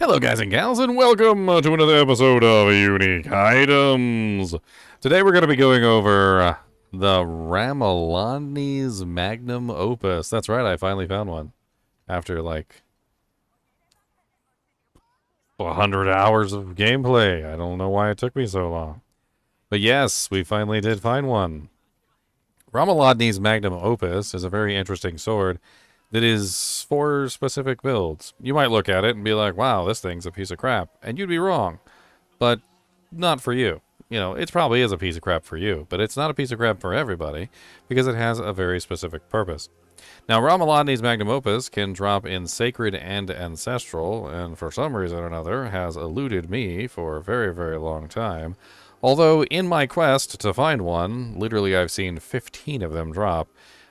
Hello, guys and gals, and welcome uh, to another episode of Unique Items. Today we're going to be going over uh, the Ramaladni's Magnum Opus. That's right, I finally found one after like 100 hours of gameplay. I don't know why it took me so long. But yes, we finally did find one. Ramaladni's Magnum Opus is a very interesting sword that is for specific builds. You might look at it and be like, wow, this thing's a piece of crap. And you'd be wrong, but not for you. You know, it probably is a piece of crap for you, but it's not a piece of crap for everybody because it has a very specific purpose. Now, Ramaladni's magnum opus can drop in sacred and ancestral, and for some reason or another has eluded me for a very, very long time. Although, in my quest to find one, literally I've seen 15 of them drop,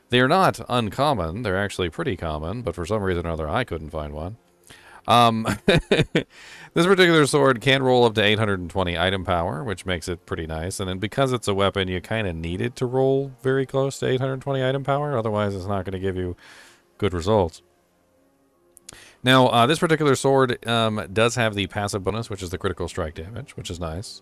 they're not uncommon. They're actually pretty common, but for some reason or other, I couldn't find one. Um, this particular sword can roll up to 820 item power, which makes it pretty nice. And then because it's a weapon, you kind of need it to roll very close to 820 item power. Otherwise, it's not going to give you good results. Now, uh, this particular sword um, does have the passive bonus, which is the critical strike damage, which is nice.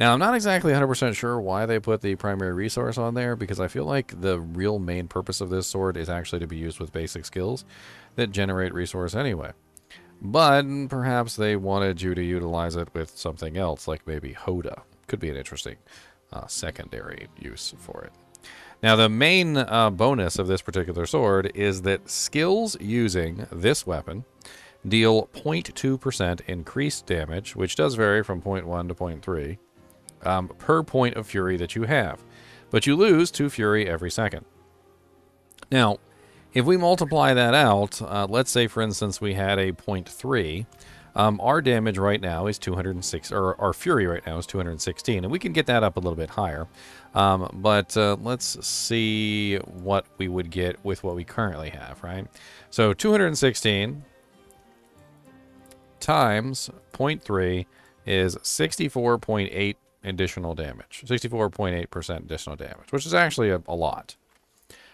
Now, I'm not exactly 100% sure why they put the primary resource on there, because I feel like the real main purpose of this sword is actually to be used with basic skills that generate resource anyway. But perhaps they wanted you to utilize it with something else, like maybe Hoda. Could be an interesting uh, secondary use for it. Now, the main uh, bonus of this particular sword is that skills using this weapon deal 0.2% increased damage, which does vary from 0.1 to 0.3, um, per point of fury that you have, but you lose two fury every second. Now, if we multiply that out, uh, let's say, for instance, we had a 0.3, um, our damage right now is 206, or our fury right now is 216, and we can get that up a little bit higher. Um, but uh, let's see what we would get with what we currently have, right? So 216 times 0.3 is 64.8 additional damage, 64.8% additional damage, which is actually a, a lot.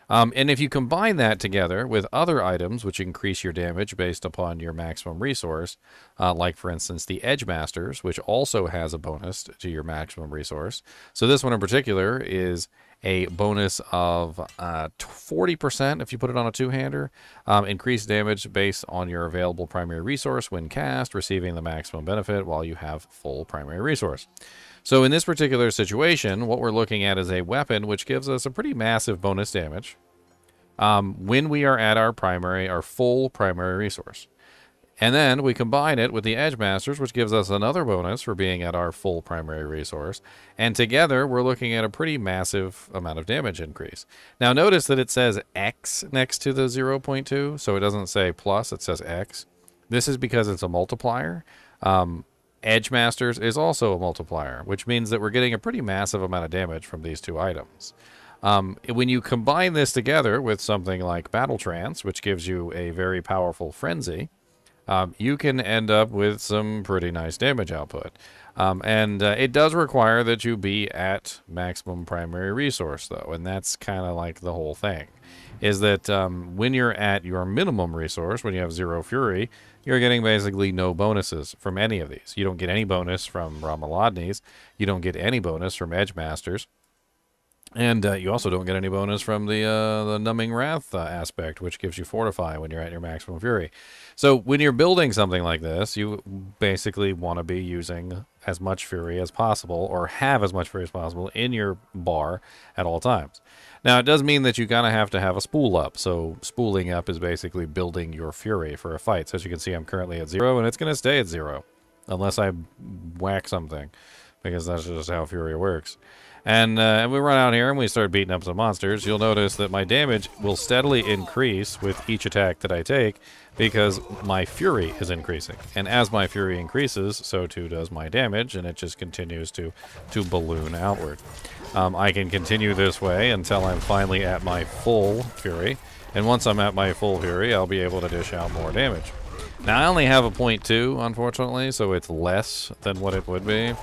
Um, and if you combine that together with other items which increase your damage based upon your maximum resource, uh, like for instance the Edge Masters, which also has a bonus to your maximum resource. So this one in particular is a bonus of 40% uh, if you put it on a two-hander. Um, increased damage based on your available primary resource when cast, receiving the maximum benefit while you have full primary resource. So in this particular situation, what we're looking at is a weapon which gives us a pretty massive bonus damage um, when we are at our primary, our full primary resource. And then we combine it with the Edge Masters, which gives us another bonus for being at our full primary resource. And together, we're looking at a pretty massive amount of damage increase. Now, notice that it says X next to the 0.2, so it doesn't say plus, it says X. This is because it's a multiplier. Um, Edge Masters is also a multiplier, which means that we're getting a pretty massive amount of damage from these two items. Um, when you combine this together with something like Battle Trance, which gives you a very powerful Frenzy, um, you can end up with some pretty nice damage output. Um, and uh, it does require that you be at maximum primary resource, though, and that's kind of like the whole thing. Is that um, when you're at your minimum resource, when you have zero fury, you're getting basically no bonuses from any of these. You don't get any bonus from Ramalodnis. You don't get any bonus from Edge Masters. And uh, you also don't get any bonus from the uh, the numbing wrath uh, aspect, which gives you fortify when you're at your maximum fury. So when you're building something like this, you basically want to be using as much fury as possible, or have as much fury as possible in your bar at all times. Now it does mean that you kind of have to have a spool up. So spooling up is basically building your fury for a fight. So as you can see, I'm currently at zero, and it's going to stay at zero, unless I whack something, because that's just how fury works. And, uh, and we run out here and we start beating up some monsters. You'll notice that my damage will steadily increase with each attack that I take because my fury is increasing. And as my fury increases, so too does my damage, and it just continues to, to balloon outward. Um, I can continue this way until I'm finally at my full fury. And once I'm at my full fury, I'll be able to dish out more damage. Now, I only have a point two, unfortunately, so it's less than what it would be.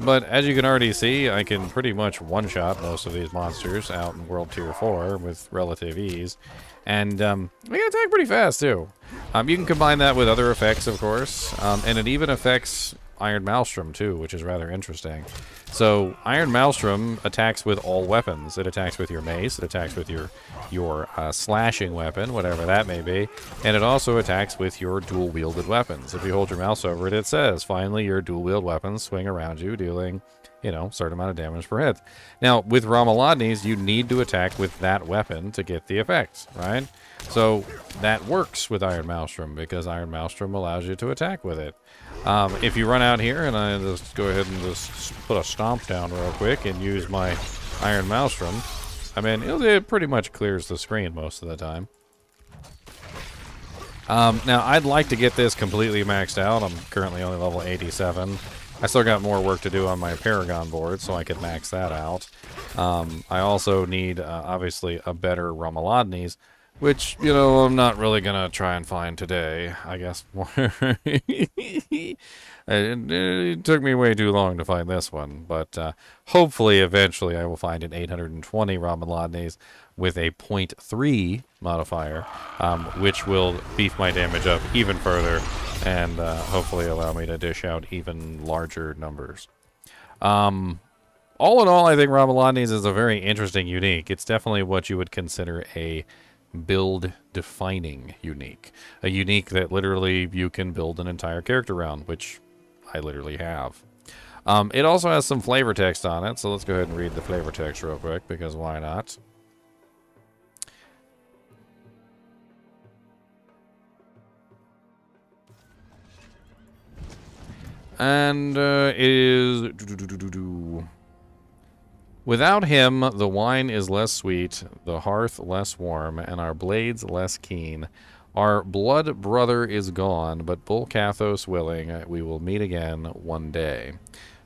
But as you can already see, I can pretty much one-shot most of these monsters out in World Tier 4 with relative ease. And um, they can attack pretty fast, too. Um, you can combine that with other effects, of course. Um, and it even affects Iron Maelstrom too, which is rather interesting. So Iron Maelstrom attacks with all weapons. It attacks with your mace, it attacks with your your uh, slashing weapon, whatever that may be, and it also attacks with your dual-wielded weapons. If you hold your mouse over it, it says, finally your dual-wield weapons swing around you, dealing you know, certain amount of damage per hit. Now, with Ramaladni's, you need to attack with that weapon to get the effects, right? So that works with Iron Maelstrom because Iron Maelstrom allows you to attack with it. Um, if you run out here, and I just go ahead and just put a stomp down real quick and use my Iron Maelstrom, I mean, it pretty much clears the screen most of the time. Um, now, I'd like to get this completely maxed out. I'm currently only level 87. I still got more work to do on my Paragon board, so I could max that out. Um, I also need, uh, obviously, a better Romuladni's. Which, you know, I'm not really going to try and find today, I guess. it, uh, it, took me way too long to find this one, but uh, hopefully eventually I will find an 820 ramen lattes with a 0.3 modifier, um, which will beef my damage up even further and uh, hopefully allow me to dish out even larger numbers. Um, all in all, I think ramen lattes is a very interesting unique. It's definitely what you would consider a build defining unique. A unique that literally you can build an entire character around, which I literally have. Um, it also has some flavor text on it, so let's go ahead and read the flavor text real quick, because why not? And uh, it is... Doo -doo -doo Without him, the wine is less sweet, the hearth less warm, and our blades less keen. Our blood brother is gone, but Bull Cathos willing, we will meet again one day.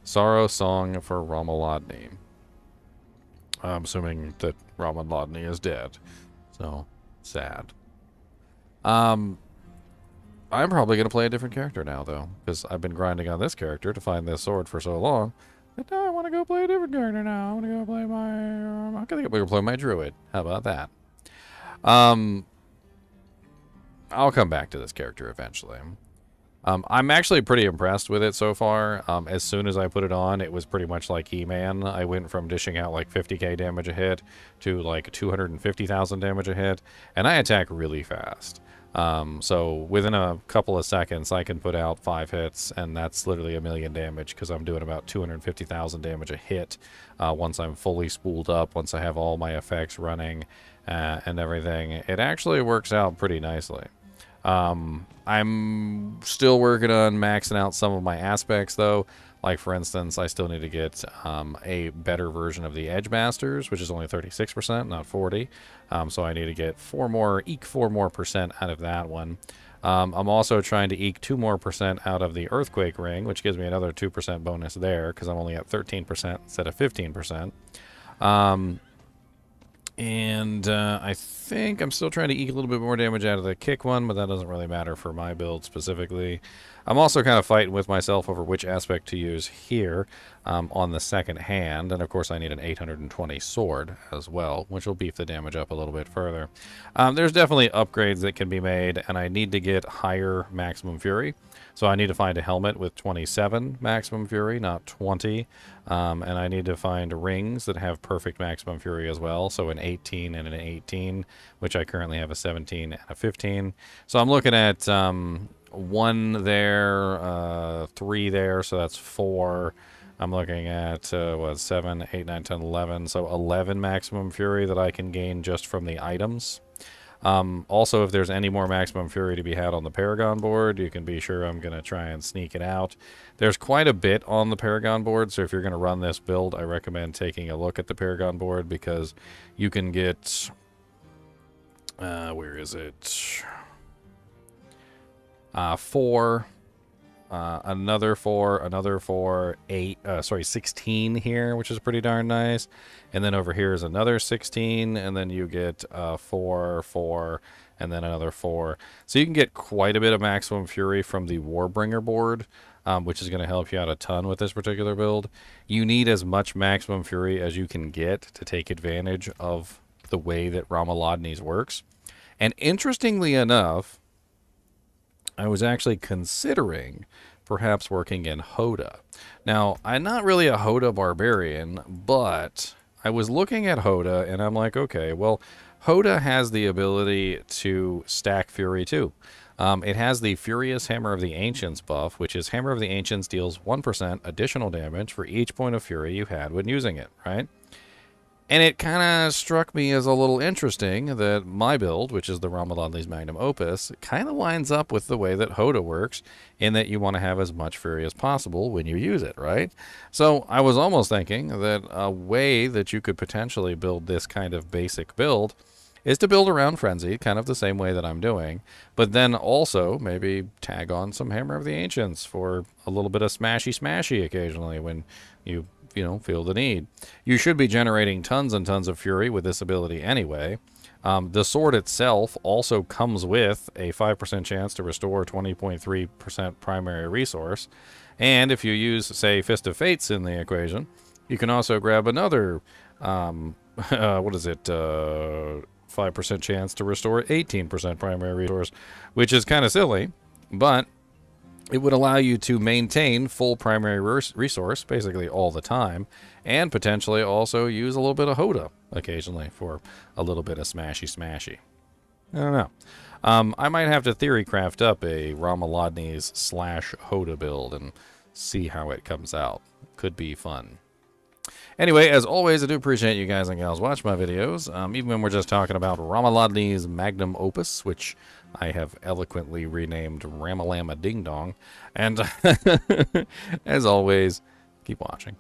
Sorrow song for Ramaladni. I'm assuming that Ramaladni is dead. So, sad. Um, I'm probably going to play a different character now, though, because I've been grinding on this character to find this sword for so long. But no, I want to go play a different character now. I want to go play my. Um, I going to go play my druid. How about that? Um, I'll come back to this character eventually. Um, I'm actually pretty impressed with it so far. Um, as soon as I put it on, it was pretty much like He-Man. I went from dishing out like 50k damage a hit to like 250,000 damage a hit, and I attack really fast. Um, so within a couple of seconds, I can put out five hits, and that's literally a million damage because I'm doing about 250,000 damage a hit uh, once I'm fully spooled up, once I have all my effects running uh, and everything. It actually works out pretty nicely. Um, I'm still working on maxing out some of my aspects, though. Like for instance, I still need to get um, a better version of the Edge Masters, which is only 36%, not 40. Um, so I need to get four more, eke four more percent out of that one. Um, I'm also trying to eke two more percent out of the Earthquake Ring, which gives me another 2% bonus there because I'm only at 13% instead of 15%. And uh, I think I'm still trying to eke a little bit more damage out of the kick one, but that doesn't really matter for my build specifically. I'm also kind of fighting with myself over which aspect to use here um, on the second hand. And of course, I need an 820 sword as well, which will beef the damage up a little bit further. Um, there's definitely upgrades that can be made, and I need to get higher maximum fury. So I need to find a helmet with 27 maximum fury, not 20. Um, and I need to find rings that have perfect maximum fury as well. So an 18 and an 18, which I currently have a 17 and a 15. So I'm looking at um, one there, uh, three there. So that's four. I'm looking at, uh, what, 7, 10, 11. So 11 maximum fury that I can gain just from the items. Um, also, if there's any more Maximum Fury to be had on the Paragon board, you can be sure I'm going to try and sneak it out. There's quite a bit on the Paragon board, so if you're going to run this build, I recommend taking a look at the Paragon board because you can get... Uh, where is it? Uh, four uh, another four, another four, eight, uh, sorry, 16 here, which is pretty darn nice. And then over here is another 16, and then you get uh, four, four, and then another four. So you can get quite a bit of maximum fury from the Warbringer board, um, which is going to help you out a ton with this particular build. You need as much maximum fury as you can get to take advantage of the way that Ramaladni's works. And interestingly enough, I was actually considering perhaps working in Hoda. Now, I'm not really a Hoda barbarian, but I was looking at Hoda and I'm like, okay, well, Hoda has the ability to stack Fury too. Um, it has the Furious Hammer of the Ancients buff, which is Hammer of the Ancients deals 1% additional damage for each point of Fury you had when using it, right? And it kind of struck me as a little interesting that my build, which is the Lee's magnum opus, kind of lines up with the way that Hoda works in that you want to have as much fury as possible when you use it, right? So I was almost thinking that a way that you could potentially build this kind of basic build is to build around Frenzy, kind of the same way that I'm doing, but then also maybe tag on some Hammer of the Ancients for a little bit of smashy smashy occasionally when you you know, feel the need. You should be generating tons and tons of fury with this ability anyway. Um, the sword itself also comes with a 5% chance to restore 20.3% primary resource. And if you use, say, Fist of Fates in the equation, you can also grab another, um, uh, what is it, 5% uh, chance to restore 18% primary resource, which is kind of silly, but it would allow you to maintain full primary resource basically all the time, and potentially also use a little bit of Hoda occasionally for a little bit of smashy smashy. I don't know. Um, I might have to theory craft up a Ramaladni's slash Hoda build and see how it comes out. Could be fun. Anyway, as always, I do appreciate you guys and gals watch my videos, um, even when we're just talking about Ramaladni's magnum opus, which I have eloquently renamed Ramalama Ding Dong. And as always, keep watching.